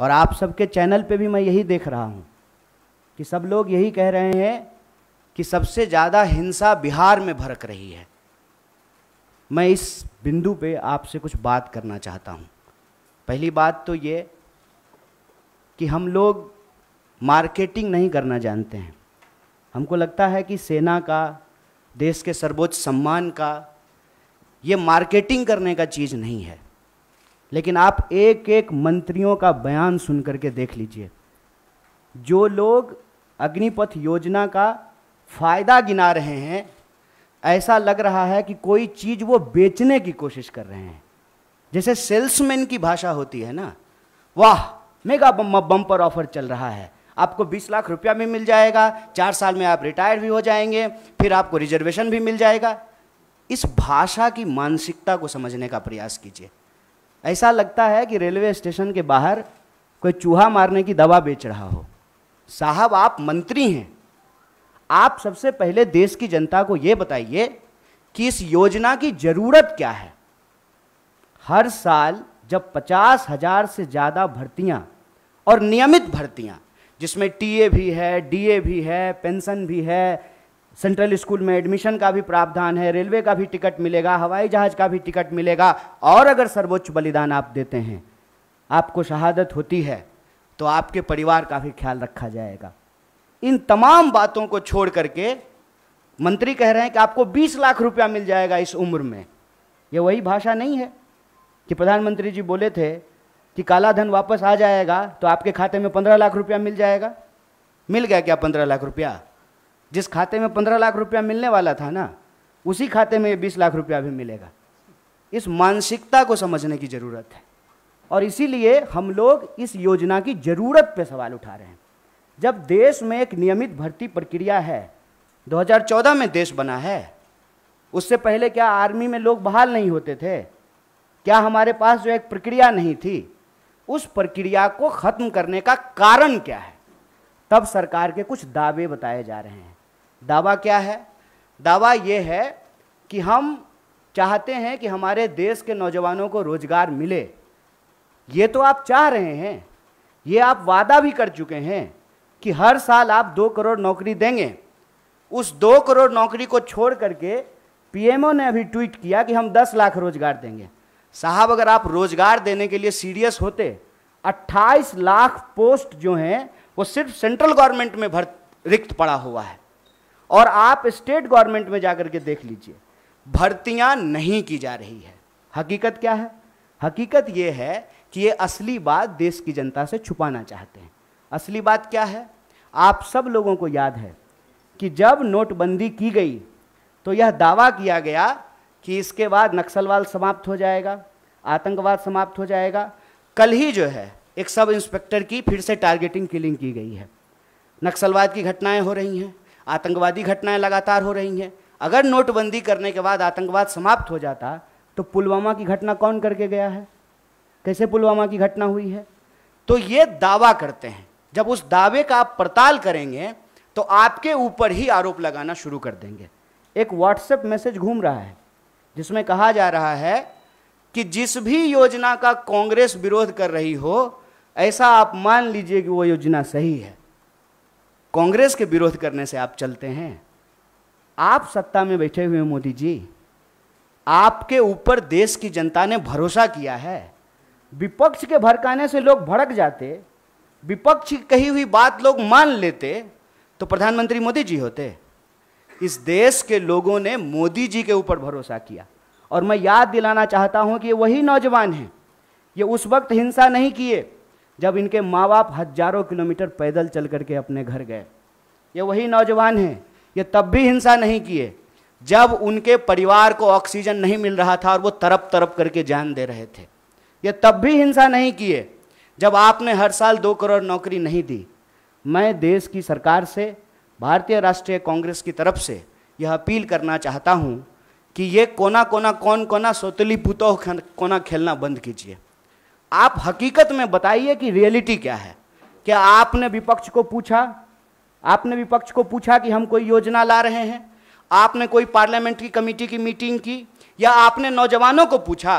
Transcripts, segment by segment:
और आप सबके चैनल पे भी मैं यही देख रहा हूँ कि सब लोग यही कह रहे हैं कि सबसे ज़्यादा हिंसा बिहार में भड़क रही है मैं इस बिंदु पे आपसे कुछ बात करना चाहता हूँ पहली बात तो ये कि हम लोग मार्केटिंग नहीं करना जानते हैं हमको लगता है कि सेना का देश के सर्वोच्च सम्मान का ये मार्केटिंग करने का चीज़ नहीं है लेकिन आप एक एक मंत्रियों का बयान सुन करके देख लीजिए जो लोग अग्निपथ योजना का फ़ायदा गिना रहे हैं ऐसा लग रहा है कि कोई चीज़ वो बेचने की कोशिश कर रहे हैं जैसे सेल्समैन की भाषा होती है ना वाह मेगा बम बम्पर ऑफर चल रहा है आपको 20 लाख रुपया भी मिल जाएगा चार साल में आप रिटायर भी हो जाएंगे फिर आपको रिजर्वेशन भी मिल जाएगा इस भाषा की मानसिकता को समझने का प्रयास कीजिए ऐसा लगता है कि रेलवे स्टेशन के बाहर कोई चूहा मारने की दवा बेच रहा हो साहब आप मंत्री हैं आप सबसे पहले देश की जनता को ये बताइए कि इस योजना की जरूरत क्या है हर साल जब पचास हजार से ज़्यादा भर्तियाँ और नियमित भर्तियाँ जिसमें टीए भी है डीए भी है पेंशन भी है सेंट्रल स्कूल में एडमिशन का भी प्रावधान है रेलवे का भी टिकट मिलेगा हवाई जहाज का भी टिकट मिलेगा और अगर सर्वोच्च बलिदान आप देते हैं आपको शहादत होती है तो आपके परिवार का भी ख्याल रखा जाएगा इन तमाम बातों को छोड़ करके मंत्री कह रहे हैं कि आपको 20 लाख रुपया मिल जाएगा इस उम्र में यह वही भाषा नहीं है कि प्रधानमंत्री जी बोले थे कि काला धन वापस आ जाएगा तो आपके खाते में पंद्रह लाख रुपया मिल जाएगा मिल गया क्या पंद्रह लाख रुपया जिस खाते में पंद्रह लाख रुपया मिलने वाला था ना उसी खाते में ये बीस लाख रुपया भी मिलेगा इस मानसिकता को समझने की ज़रूरत है और इसीलिए हम लोग इस योजना की ज़रूरत पे सवाल उठा रहे हैं जब देश में एक नियमित भर्ती प्रक्रिया है 2014 में देश बना है उससे पहले क्या आर्मी में लोग बहाल नहीं होते थे क्या हमारे पास जो एक प्रक्रिया नहीं थी उस प्रक्रिया को ख़त्म करने का कारण क्या है तब सरकार के कुछ दावे बताए जा रहे हैं दावा क्या है दावा ये है कि हम चाहते हैं कि हमारे देश के नौजवानों को रोजगार मिले ये तो आप चाह रहे हैं ये आप वादा भी कर चुके हैं कि हर साल आप दो करोड़ नौकरी देंगे उस दो करोड़ नौकरी को छोड़ करके पीएमओ ने अभी ट्वीट किया कि हम दस लाख रोजगार देंगे साहब अगर आप रोजगार देने के लिए सीरियस होते 28 लाख पोस्ट जो हैं वो सिर्फ सेंट्रल गवर्नमेंट में भर रिक्त पड़ा हुआ है और आप स्टेट गवर्नमेंट में जाकर के देख लीजिए भर्तियां नहीं की जा रही है हकीकत क्या है हकीकत यह है कि ये असली बात देश की जनता से छुपाना चाहते हैं असली बात क्या है आप सब लोगों को याद है कि जब नोटबंदी की गई तो यह दावा किया गया कि इसके बाद नक्सलवाद समाप्त हो जाएगा आतंकवाद समाप्त हो जाएगा कल ही जो है एक सब इंस्पेक्टर की फिर से टारगेटिंग किलिंग की गई है नक्सलवाद की घटनाएं हो रही हैं आतंकवादी घटनाएं लगातार हो रही हैं अगर नोटबंदी करने के बाद आतंकवाद समाप्त हो जाता तो पुलवामा की घटना कौन करके गया है कैसे पुलवामा की घटना हुई है तो ये दावा करते हैं जब उस दावे का आप पड़ताल करेंगे तो आपके ऊपर ही आरोप लगाना शुरू कर देंगे एक व्हाट्सएप मैसेज घूम रहा है जिसमें कहा जा रहा है कि जिस भी योजना का कांग्रेस विरोध कर रही हो ऐसा आप मान लीजिए कि वो योजना सही है कांग्रेस के विरोध करने से आप चलते हैं आप सत्ता में बैठे हुए मोदी जी आपके ऊपर देश की जनता ने भरोसा किया है विपक्ष के भड़काने से लोग भड़क जाते विपक्ष की कही हुई बात लोग मान लेते तो प्रधानमंत्री मोदी जी होते इस देश के लोगों ने मोदी जी के ऊपर भरोसा किया और मैं याद दिलाना चाहता हूं कि ये वही नौजवान हैं ये उस वक्त हिंसा नहीं किए जब इनके माँ बाप हजारों किलोमीटर पैदल चल करके अपने घर गए ये वही नौजवान हैं ये तब भी हिंसा नहीं किए जब उनके परिवार को ऑक्सीजन नहीं मिल रहा था और वो तरप तरप करके जान दे रहे थे ये तब भी हिंसा नहीं किए जब आपने हर साल दो करोड़ नौकरी नहीं दी मैं देश की सरकार से भारतीय राष्ट्रीय कांग्रेस की तरफ से यह अपील करना चाहता हूँ कि ये कोना कोना कौन कोना सोतली भूतो कोना खेलना बंद कीजिए आप हकीकत में बताइए कि रियलिटी क्या है क्या आपने विपक्ष को पूछा आपने विपक्ष को पूछा कि हम कोई योजना ला रहे हैं आपने कोई पार्लियामेंट की कमेटी की मीटिंग की या आपने नौजवानों को पूछा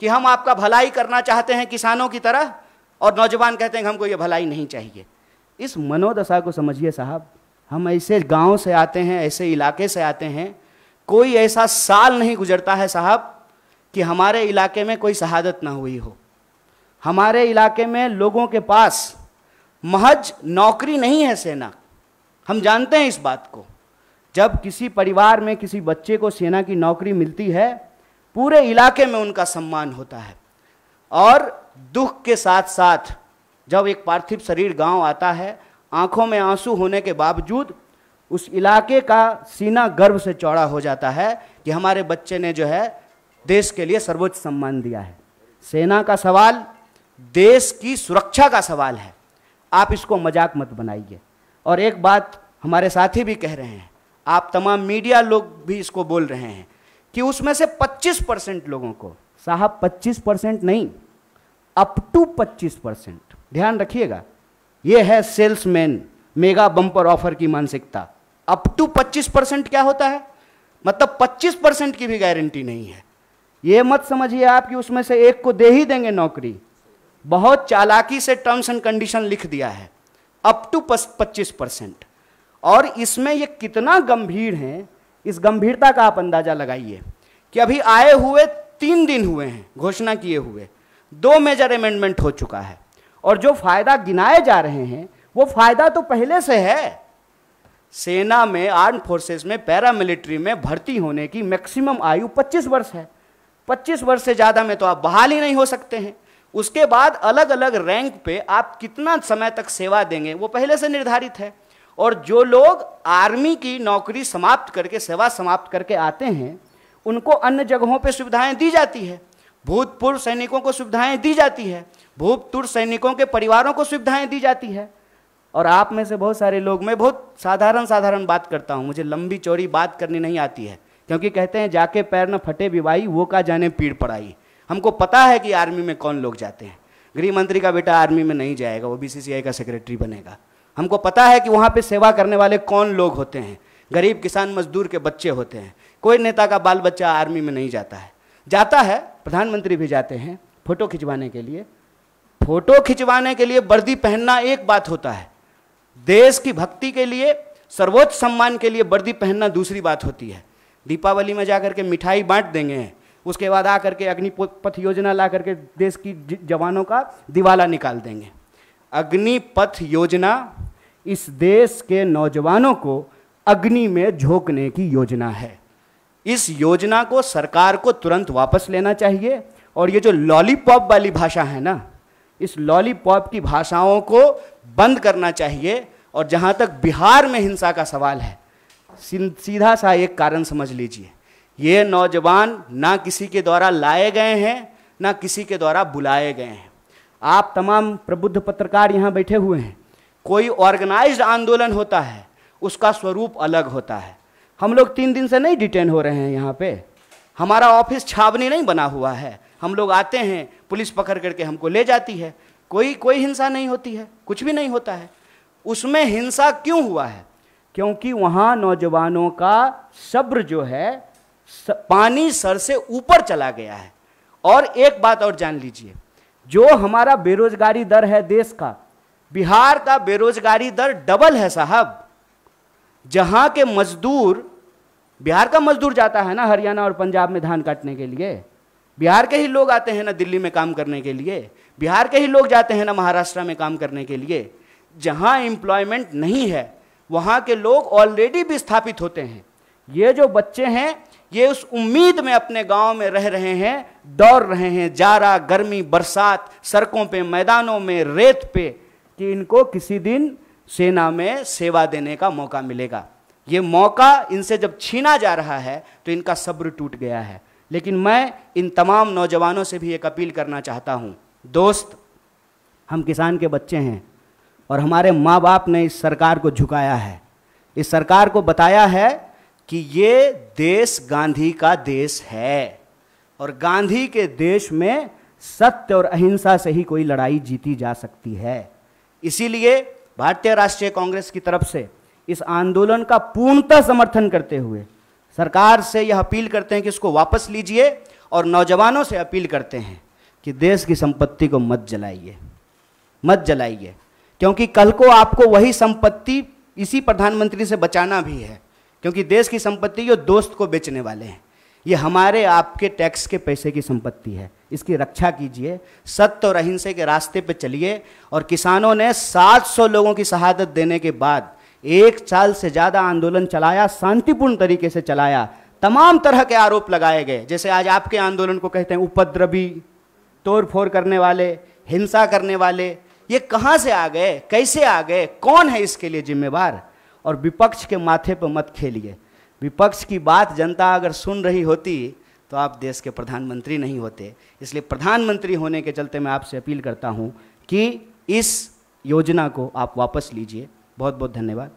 कि हम आपका भलाई करना चाहते हैं किसानों की तरह और नौजवान कहते हैं कि हमको ये भलाई नहीं चाहिए इस मनोदशा को समझिए साहब हम ऐसे गांव से आते हैं ऐसे इलाके से आते हैं कोई ऐसा साल नहीं गुजरता है साहब कि हमारे इलाके में कोई शहादत ना हुई हो हमारे इलाके में लोगों के पास महज नौकरी नहीं है सेना हम जानते हैं इस बात को जब किसी परिवार में किसी बच्चे को सेना की नौकरी मिलती है पूरे इलाके में उनका सम्मान होता है और दुख के साथ साथ जब एक पार्थिव शरीर गांव आता है आंखों में आंसू होने के बावजूद उस इलाके का सीना गर्व से चौड़ा हो जाता है कि हमारे बच्चे ने जो है देश के लिए सर्वोच्च सम्मान दिया है सेना का सवाल देश की सुरक्षा का सवाल है आप इसको मजाक मत बनाइए और एक बात हमारे साथी भी कह रहे हैं आप तमाम मीडिया लोग भी इसको बोल रहे हैं कि उसमें से 25 परसेंट लोगों को साहब 25 परसेंट नहीं अप टू 25 परसेंट ध्यान रखिएगा यह है सेल्समैन मेगा बम्पर ऑफर की मानसिकता अप टू 25 परसेंट क्या होता है मतलब 25 परसेंट की भी गारंटी नहीं है यह मत समझिए आप कि उसमें से एक को दे ही देंगे नौकरी बहुत चालाकी से टर्म्स एंड कंडीशन लिख दिया है अप टू पच्चीस परसेंट और इसमें ये कितना गंभीर है इस गंभीरता का आप अंदाजा लगाइए कि अभी आए हुए तीन दिन हुए हैं घोषणा किए हुए दो मेजर अमेंडमेंट हो चुका है और जो फायदा गिनाए जा रहे हैं वो फायदा तो पहले से है सेना में आर्म फोर्सेस में पैरामिलिट्री में भर्ती होने की मैक्सिमम आयु 25 वर्ष है 25 वर्ष से ज़्यादा में तो आप बहाल ही नहीं हो सकते हैं उसके बाद अलग अलग रैंक पे आप कितना समय तक सेवा देंगे वो पहले से निर्धारित है और जो लोग आर्मी की नौकरी समाप्त करके सेवा समाप्त करके आते हैं उनको अन्य जगहों पे सुविधाएं दी जाती है भूतपूर्व सैनिकों को सुविधाएं दी जाती है भूतपूर्व सैनिकों के परिवारों को सुविधाएं दी जाती है और आप में से बहुत सारे लोग मैं बहुत साधारण साधारण बात करता हूँ मुझे लंबी चौड़ी बात करनी नहीं आती है क्योंकि कहते हैं जाके पैर न फटे बिवाई वो का जाने पीड़ पड़ाई हमको पता है कि आर्मी में कौन लोग जाते हैं गृह मंत्री का बेटा आर्मी में नहीं जाएगा वो बी का सेक्रेटरी बनेगा हमको पता है कि वहाँ पर सेवा करने वाले कौन लोग होते हैं गरीब किसान मजदूर के बच्चे होते हैं कोई नेता का बाल बच्चा आर्मी में नहीं जाता है जाता है प्रधानमंत्री भी जाते हैं फोटो खिंचवाने के लिए फोटो खिंचवाने के लिए वर्दी पहनना एक बात होता है देश की भक्ति के लिए सर्वोच्च सम्मान के लिए वर्दी पहनना दूसरी बात होती है दीपावली में जाकर के मिठाई बांट देंगे उसके बाद आ करके अग्निपथ योजना ला करके देश की जवानों का दिवाला निकाल देंगे अग्निपथ योजना इस देश के नौजवानों को अग्नि में झोंकने की योजना है इस योजना को सरकार को तुरंत वापस लेना चाहिए और ये जो लॉलीपॉप वाली भाषा है ना इस लॉलीपॉप की भाषाओं को बंद करना चाहिए और जहाँ तक बिहार में हिंसा का सवाल है सीधा सा एक कारण समझ लीजिए ये नौजवान ना किसी के द्वारा लाए गए हैं ना किसी के द्वारा बुलाए गए हैं आप तमाम प्रबुद्ध पत्रकार यहाँ बैठे हुए हैं कोई ऑर्गेनाइज्ड आंदोलन होता है उसका स्वरूप अलग होता है हम लोग तीन दिन से नहीं डिटेन हो रहे हैं यहाँ पे हमारा ऑफिस छावनी नहीं बना हुआ है हम लोग आते हैं पुलिस पकड़ करके हमको ले जाती है कोई कोई हिंसा नहीं होती है कुछ भी नहीं होता है उसमें हिंसा क्यों हुआ है क्योंकि वहाँ नौजवानों का सब्र जो है पानी सर से ऊपर चला गया है और एक बात और जान लीजिए जो हमारा बेरोजगारी दर है देश का बिहार का बेरोजगारी दर डबल है साहब जहाँ के मजदूर बिहार का मजदूर जाता है ना हरियाणा और पंजाब में धान काटने के लिए बिहार के ही लोग आते हैं ना दिल्ली में काम करने के लिए बिहार के ही लोग जाते हैं ना महाराष्ट्र में काम करने के लिए जहाँ एम्प्लॉयमेंट नहीं है वहाँ के लोग ऑलरेडी विस्थापित होते हैं ये जो बच्चे हैं ये उस उम्मीद में अपने गांव में रह रहे हैं दौड़ रहे हैं जारा गर्मी बरसात सड़कों पे मैदानों में रेत पे कि इनको किसी दिन सेना में सेवा देने का मौका मिलेगा ये मौका इनसे जब छीना जा रहा है तो इनका सब्र टूट गया है लेकिन मैं इन तमाम नौजवानों से भी एक अपील करना चाहता हूँ दोस्त हम किसान के बच्चे हैं और हमारे माँ बाप ने इस सरकार को झुकाया है इस सरकार को बताया है कि ये देश गांधी का देश है और गांधी के देश में सत्य और अहिंसा से ही कोई लड़ाई जीती जा सकती है इसीलिए भारतीय राष्ट्रीय कांग्रेस की तरफ से इस आंदोलन का पूर्णतः समर्थन करते हुए सरकार से यह अपील करते हैं कि इसको वापस लीजिए और नौजवानों से अपील करते हैं कि देश की संपत्ति को मत जलाइए मत जलाइए क्योंकि कल को आपको वही संपत्ति इसी प्रधानमंत्री से बचाना भी है क्योंकि देश की संपत्ति ये दोस्त को बेचने वाले हैं ये हमारे आपके टैक्स के पैसे की संपत्ति है इसकी रक्षा कीजिए सत्य और अहिंसा के रास्ते पर चलिए और किसानों ने 700 लोगों की शहादत देने के बाद एक साल से ज़्यादा आंदोलन चलाया शांतिपूर्ण तरीके से चलाया तमाम तरह के आरोप लगाए गए जैसे आज आपके आंदोलन को कहते हैं उपद्रवी तोड़फोड़ करने वाले हिंसा करने वाले ये कहाँ से आ गए कैसे आ गए कौन है इसके लिए जिम्मेवार और विपक्ष के माथे पर मत खेलिए विपक्ष की बात जनता अगर सुन रही होती तो आप देश के प्रधानमंत्री नहीं होते इसलिए प्रधानमंत्री होने के चलते मैं आपसे अपील करता हूँ कि इस योजना को आप वापस लीजिए बहुत बहुत धन्यवाद